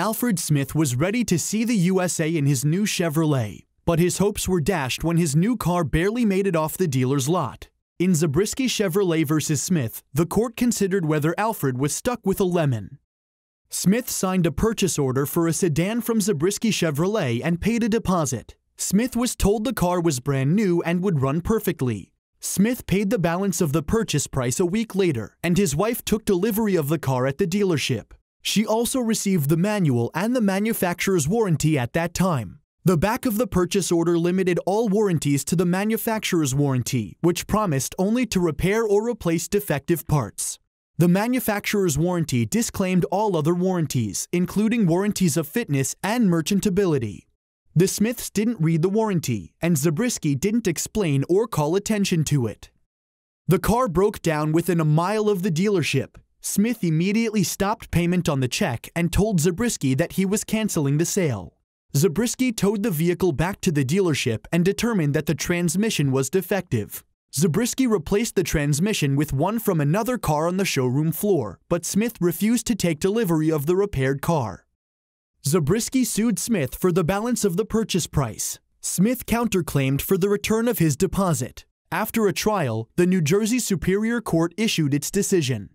Alfred Smith was ready to see the USA in his new Chevrolet, but his hopes were dashed when his new car barely made it off the dealer's lot. In Zabriskie Chevrolet vs. Smith, the court considered whether Alfred was stuck with a lemon. Smith signed a purchase order for a sedan from Zabriskie Chevrolet and paid a deposit. Smith was told the car was brand new and would run perfectly. Smith paid the balance of the purchase price a week later, and his wife took delivery of the car at the dealership. She also received the manual and the manufacturer's warranty at that time. The back of the purchase order limited all warranties to the manufacturer's warranty, which promised only to repair or replace defective parts. The manufacturer's warranty disclaimed all other warranties, including warranties of fitness and merchantability. The Smiths didn't read the warranty, and Zabriskie didn't explain or call attention to it. The car broke down within a mile of the dealership, Smith immediately stopped payment on the check and told Zabriskie that he was canceling the sale. Zabriskie towed the vehicle back to the dealership and determined that the transmission was defective. Zabriskie replaced the transmission with one from another car on the showroom floor, but Smith refused to take delivery of the repaired car. Zabriskie sued Smith for the balance of the purchase price. Smith counterclaimed for the return of his deposit. After a trial, the New Jersey Superior Court issued its decision.